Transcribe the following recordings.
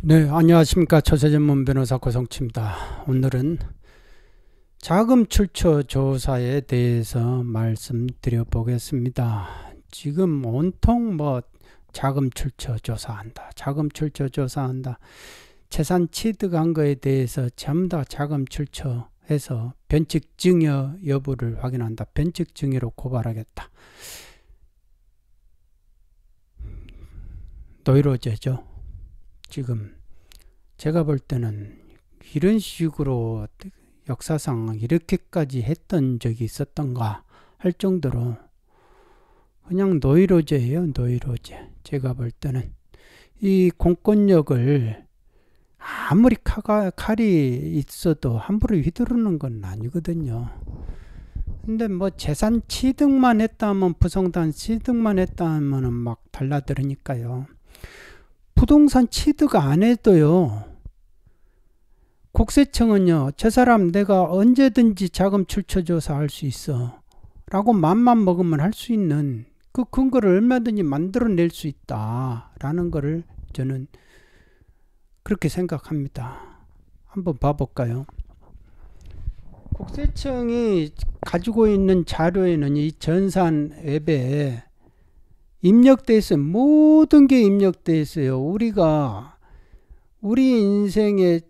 네, 안녕하십니까. 처세전문 변호사 고성치입니다. 오늘은 자금 출처 조사에 대해서 말씀드려 보겠습니다. 지금 온통 뭐 자금 출처 조사한다. 자금 출처 조사한다. 재산 취득한 거에 대해서 전부 다 자금 출처해서 변칙증여 여부를 확인한다. 변칙증여로 고발하겠다. 노이로제죠. 음, 지금 제가 볼 때는 이런 식으로 역사상 이렇게까지 했던 적이 있었던가 할 정도로 그냥 노이로제예요, 노이로제. 제가 볼 때는 이 공권력을 아무리 칼가, 칼이 있어도 함부로 휘두르는 건 아니거든요. 근데 뭐 재산 취득만 했다면 부성단 취득만 했다면은 막 달라들으니까요. 부동산 취득 안 해도요. 국세청은요. 저 사람 내가 언제든지 자금 출처 조사할 수 있어. 라고 맘만 먹으면 할 수 있는 그 근거를 얼마든지 만들어낼 수 있다. 라는 거를 저는 그렇게 생각합니다. 한번 봐볼까요? 국세청이 가지고 있는 자료에는 이 전산 앱에 입력돼 있어요. 모든 게 입력돼 있어요. 우리가 우리 인생에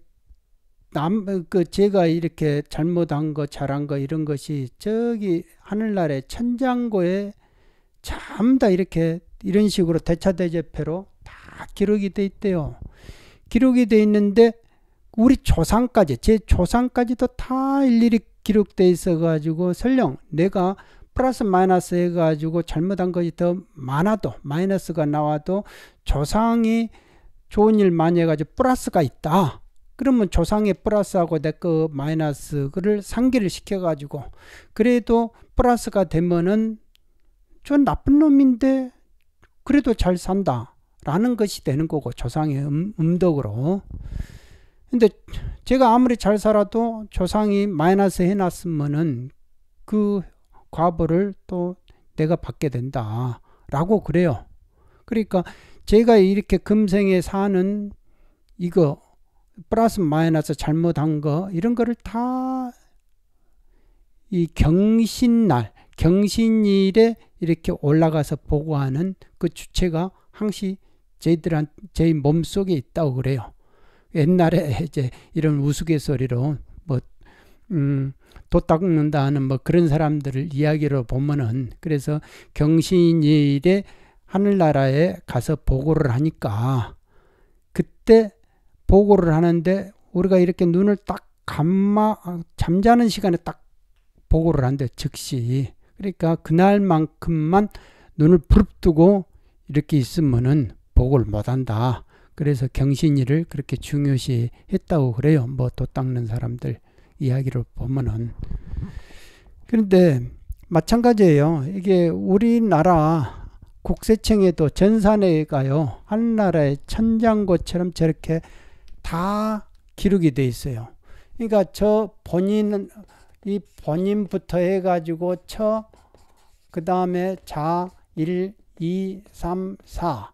남, 그 제가 이렇게 잘못한 거, 잘한 거 이런 것이 저기 하늘나라의 천장고에 참 다 이렇게 이런 식으로 대차대제표로 다 기록이 돼 있대요. 기록이 돼 있는데 우리 조상까지 제 조상까지도 다 일일이 기록돼 있어 가지고 설령 내가 플러스 마이너스 해가지고 잘못한 것이 더 많아도 마이너스가 나와도 조상이 좋은 일 많이 해가지고 플러스가 있다. 그러면 조상의 플러스하고 내 그 마이너스를 상기를 시켜가지고 그래도 플러스가 되면은 저 나쁜 놈인데 그래도 잘 산다. 라는 것이 되는 거고 조상의 음, 덕으로 근데 제가 아무리 잘 살아도 조상이 마이너스 해놨으면은 그 과보를 또 내가 받게 된다. 라고 그래요. 그러니까 제가 이렇게 금생에 사는 이거 플러스 마이너스 잘못한 거 이런 거를 다 이 경신날 경신일에 이렇게 올라가서 보고하는 그 주체가 항시 저희들한 저희 몸속에 있다고 그래요. 옛날에 이제 이런 우스갯소리로 뭐 음, 도닦는다 하는 뭐 그런 사람들을 이야기로 보면은 그래서 경신일에 하늘나라에 가서 보고를 하니까 그때 보고를 하는데 우리가 이렇게 눈을 딱 감마 잠자는 시간에 딱 보고를 한대 즉시 그러니까 그날만큼만 눈을 부릅뜨고 이렇게 있으면은 보고를 못한다. 그래서 경신일을 그렇게 중요시 했다고 그래요. 뭐도 닦는 사람들. 이야기를 보면은 그런데 마찬가지예요. 이게 우리나라 국세청에도 전산회가요한 나라의 천장고처럼 저렇게 다 기록이 돼 있어요. 그러니까 저 본인 은이 본인부터 해가지고 처그 다음에 자 1, 2, 3, 4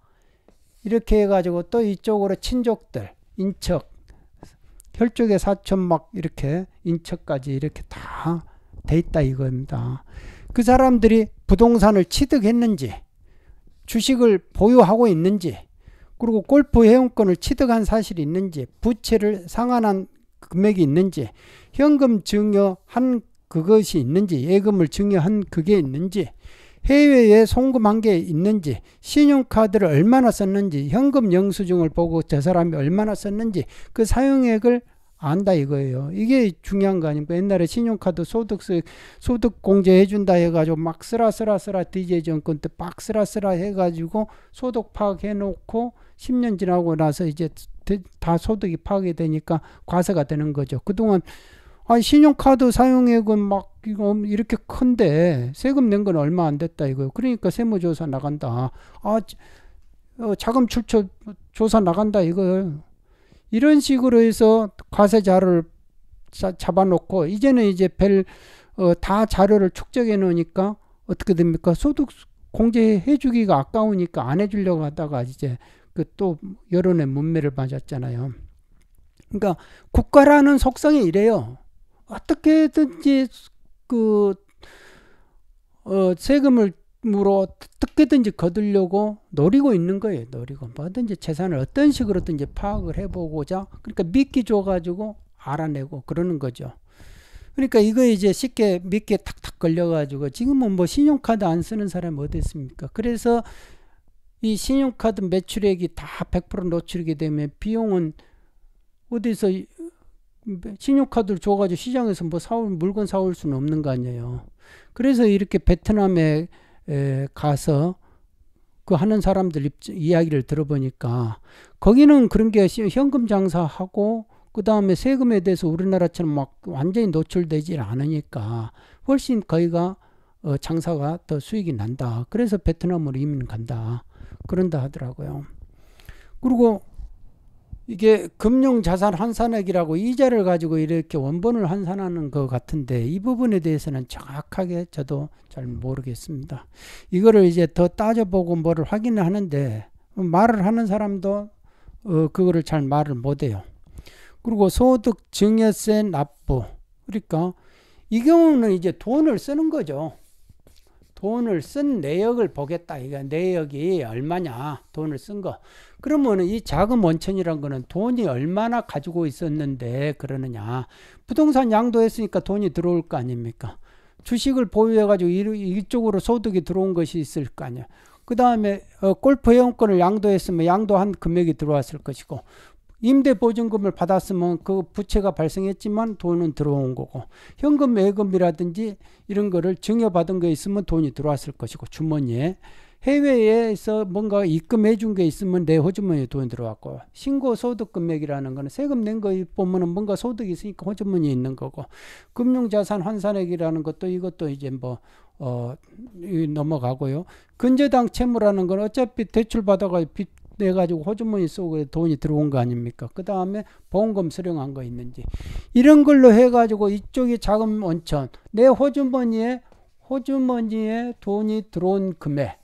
이렇게 해가지고 또 이쪽으로 친족들, 인척 혈족의 사천막 이렇게 인척까지 이렇게 다 돼 있다 이겁니다. 그 사람들이 부동산을 취득했는지 주식을 보유하고 있는지 그리고 골프 회원권을 취득한 사실이 있는지 부채를 상환한 금액이 있는지 현금 증여한 그것이 있는지 예금을 증여한 그게 있는지 해외에 송금한 게 있는지, 신용카드를 얼마나 썼는지, 현금 영수증을 보고 저 사람이 얼마나 썼는지 그 사용액을 안다 이거예요. 이게 중요한 거 아닙니까? 옛날에 신용카드 소득 소득 공제 해준다 해가지고 막 쓰라 쓰라 쓰라 DJ 정권 때 막 쓰라 쓰라 해가지고 소득 파악해놓고 10년 지나고 나서 이제 다 소득이 파악이 되니까 과세가 되는 거죠. 그동안 아 신용카드 사용액은 막 이거 이렇게 큰데 세금 낸 건 얼마 안 됐다 이거요. 그러니까 세무조사 나간다. 아, 어, 자금 출처 조사 나간다 이거요. 이런 식으로 해서 과세 자료를 자, 잡아놓고 이제는 이제 별 어, 다 자료를 축적해 놓으니까 어떻게 됩니까? 소득 공제해 주기가 아까우니까 안 해주려고 하다가 이제 그 또 여론의 문매를 맞았잖아요. 그러니까 국가라는 속성이 이래요. 어떻게든지 그 어, 세금을 물로 어떻게든지 거두려고 노리고 있는 거예요. 노리고 뭐든지 재산을 어떤 식으로든 지 파악을 해보고자 그러니까 미끼 줘가지고 알아내고 그러는 거죠. 그러니까 이거 이제 쉽게 미끼 탁탁 걸려가지고 지금은 뭐 신용카드 안 쓰는 사람이 어디 있습니까? 그래서 이 신용카드 매출액이 다 100% 노출이 되면 비용은 어디서 신용카드를 줘가지고 시장에서 뭐 사올 물건 사올 수는 없는 거 아니에요. 그래서 이렇게 베트남에 에, 가서 그 하는 사람들 입 이야기를 들어보니까 거기는 그런 게 현금 장사하고 그 다음에 세금에 대해서 우리나라처럼 막 완전히 노출되질 않으니까 훨씬 거기가 어, 장사가 더 수익이 난다. 그래서 베트남으로 이민 간다. 그런다 하더라고요. 그리고 이게 금융자산 환산액이라고 이자를 가지고 이렇게 원본을 환산하는 것 같은데 이 부분에 대해서는 정확하게 저도 잘 모르겠습니다. 이거를 이제 더 따져보고 뭐를 확인을 하는데 말을 하는 사람도 어, 그거를 잘 말을 못해요. 그리고 소득 증여세 납부 그러니까 이 경우는 이제 돈을 쓰는 거죠. 돈을 쓴 내역을 보겠다. 이거 내역이 얼마냐. 돈을 쓴 거. 그러면은 이 자금 원천이란 거는 돈이 얼마나 가지고 있었는데 그러느냐. 부동산 양도했으니까 돈이 들어올 거 아닙니까? 주식을 보유해가지고 이쪽으로 소득이 들어온 것이 있을 거 아니야. 그 다음에 어, 골프 회원권을 양도했으면 양도한 금액이 들어왔을 것이고 임대 보증금을 받았으면 그 부채가 발생했지만 돈은 들어온 거고 현금 매금이라든지 이런 거를 증여받은 게 있으면 돈이 들어왔을 것이고 주머니에 해외에서 뭔가 입금해 준 게 있으면 내 호주머니에 돈이 들어왔고 신고 소득 금액이라는 거는 세금 낸 거 보면은 뭔가 소득이 있으니까 호주머니에 있는 거고 금융자산 환산액이라는 것도 이것도 이제 뭐 어, 넘어가고요. 근저당 채무라는 건 어차피 대출 받아가 빚내 가지고 호주머니 속에 돈이 들어온 거 아닙니까? 그 다음에 보험금 수령한 거 있는지 이런 걸로 해가지고 이쪽이 자금 원천 내 호주머니에 호주머니에 돈이 들어온 금액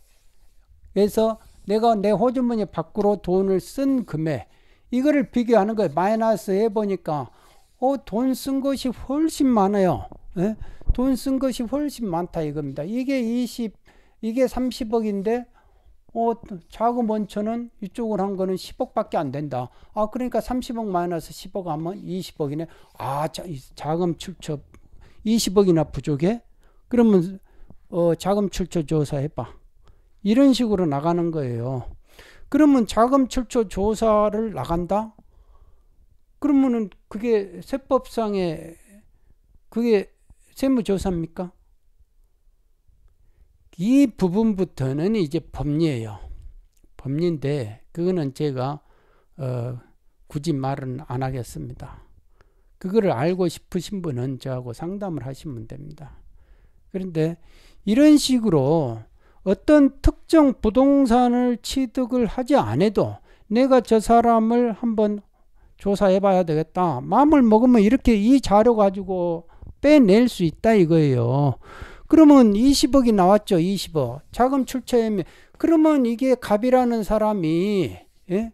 그래서 내가 내 호주머니 밖으로 돈을 쓴 금액 이거를 비교하는 거예요. 마이너스 해보니까 어, 돈 쓴 것이 훨씬 많아요. 예? 돈쓴 것이 훨씬 많다 이겁니다. 이게 20 이게 30억인데 어, 자금 원천은 이쪽으로 한 거는 10억밖에 안 된다. 아, 그러니까 30억 마이너스 10억 하면 20억이네. 아, 자, 자금 출처 20억이나 부족해? 그러면 어, 자금 출처 조사해 봐. 이런 식으로 나가는 거예요. 그러면 자금 출처 조사를 나간다? 그러면은 그게 세법상에 그게 세무조사입니까? 이 부분부터는 이제 법리예요. 법리인데 그거는 제가 어, 굳이 말은 안 하겠습니다. 그거를 알고 싶으신 분은 저하고 상담을 하시면 됩니다. 그런데 이런 식으로 어떤 특정 부동산을 취득을 하지 않아도 내가 저 사람을 한번 조사해 봐야 되겠다. 마음을 먹으면 이렇게 이 자료 가지고 빼낼 수 있다 이거예요. 그러면 20억이 나왔죠. 20억. 자금 출처에 그러면 이게 갑이라는 사람이 예?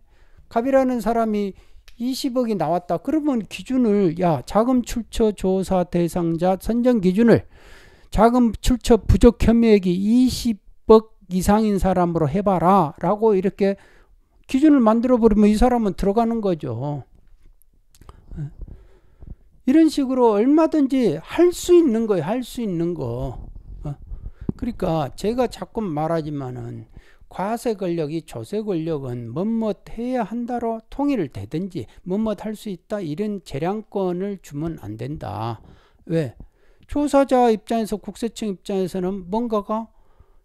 갑이라는 사람이 20억이 나왔다. 그러면 기준을 야 자금 출처 조사 대상자 선정 기준을 자금 출처 부족 혐의액이 20억 이상인 사람으로 해봐라 라고 이렇게 기준을 만들어 버리면 이 사람은 들어가는 거죠. 예? 이런 식으로 얼마든지 할 수 있는 거예요. 할 수 있는 거. 그러니까 제가 자꾸 말하지만은 과세 권력이 조세 권력은 뭐뭇 해야 한다로 통일을 되든지 뭐뭇 할수 있다 이런 재량권을 주면 안 된다. 왜? 조사자 입장에서 국세청 입장에서는 뭔가가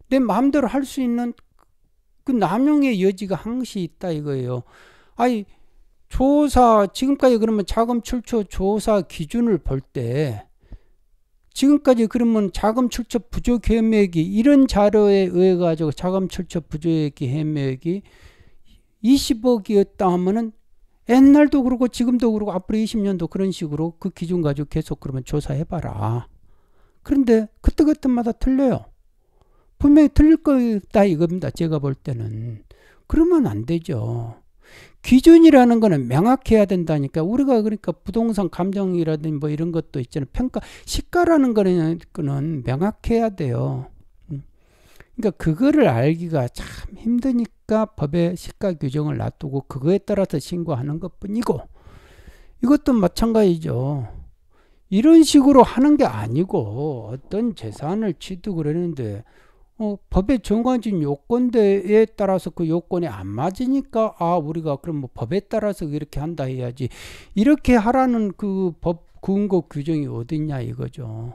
내 마음대로 할 수 있는 그 남용의 여지가 항시 있다 이거예요. 아니 조사 지금까지 그러면 자금 출처 조사 기준을 볼때 지금까지 그러면 자금 출처 부족 계액이 이런 자료에 의해 가지고 자금 출처 부족 계액이 20억이었다 하면은 옛날도 그러고 지금도 그러고 앞으로 20년도 그런 식으로 그 기준 가지고 계속 그러면 조사해 봐라. 그런데 그때 그때마다 틀려요. 분명히 틀릴 거다 이겁니다. 제가 볼 때는 그러면 안 되죠. 기준이라는 거는 명확해야 된다니까 우리가 그러니까 부동산 감정이라든지 뭐 이런 것도 있잖아요 평가 시가라는 거는 명확해야 돼요 음. 그러니까 그거를 알기가 참 힘드니까 법에 시가 규정을 놔두고 그거에 따라서 신고하는 것뿐이고 이것도 마찬가지죠 이런 식으로 하는 게 아니고 어떤 재산을 취득을 했는데 어, 법에 정관진 요건대에 따라서 그 요건에 안 맞으니까 아 우리가 그럼 뭐 법에 따라서 이렇게 한다 해야지 이렇게 하라는 그 법 근거 규정이 어딨냐 이거죠.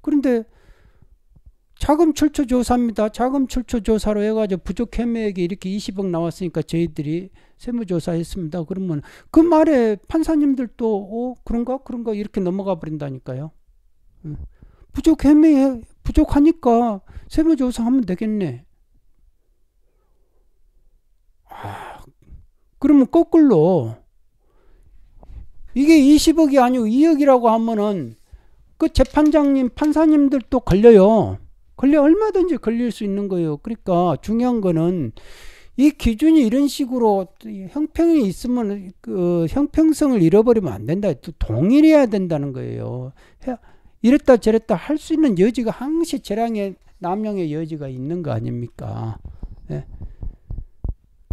그런데 자금 출처 조사입니다. 자금 출처 조사로 해가지고 부족 해매액이 이렇게 20억 나왔으니까 저희들이 세무조사했습니다. 그러면 그 말에 판사님들도 어 그런가 그런가 이렇게 넘어가 버린다니까요. 예. 부족 해매 부족하니까 세무조사 하면 되겠네. 아, 그러면 거꾸로 이게 20억이 아니고 2억이라고 하면은 그 재판장님, 판사님들도 걸려요. 걸려 얼마든지 걸릴 수 있는 거예요. 그러니까 중요한 거는 이 기준이 이런 식으로 형평이 있으면 그 형평성을 잃어버리면 안 된다. 동일해야 된다는 거예요. 이랬다 저랬다 할 수 있는 여지가 항시 재량의 남용의 여지가 있는 거 아닙니까? 예.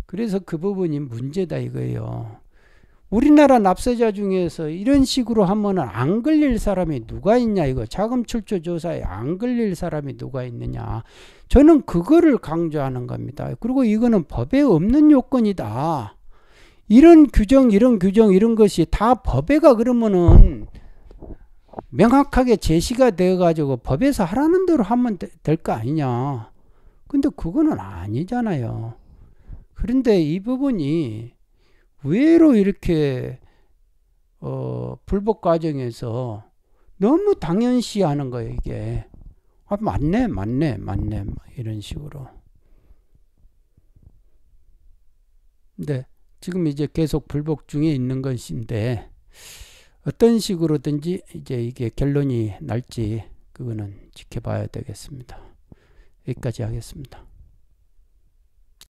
그래서 그 부분이 문제다 이거예요. 우리나라 납세자 중에서 이런 식으로 하면안 걸릴 사람이 누가 있냐 이거 자금 출처 조사에 안 걸릴 사람이 누가 있느냐 저는 그거를 강조하는 겁니다 그리고 이거는 법에 없는 요건이다 이런 규정 이런 규정 이런 것이 다 법에가 그러면은 명확하게 제시가 되어가지고 법에서 하라는 대로 하면 될 거 아니냐. 근데 그거는 아니잖아요. 그런데 이 부분이 의외로 이렇게 어, 불법 과정에서 너무 당연시하는 거예요, 이게. 아, 맞네, 맞네, 맞네, 이런 식으로. 근데 지금 이제 계속 불복 중에 있는 것인데, 어떤 식으로든지 이제 이게 결론이 날지 그거는 지켜봐야 되겠습니다. 여기까지 하겠습니다.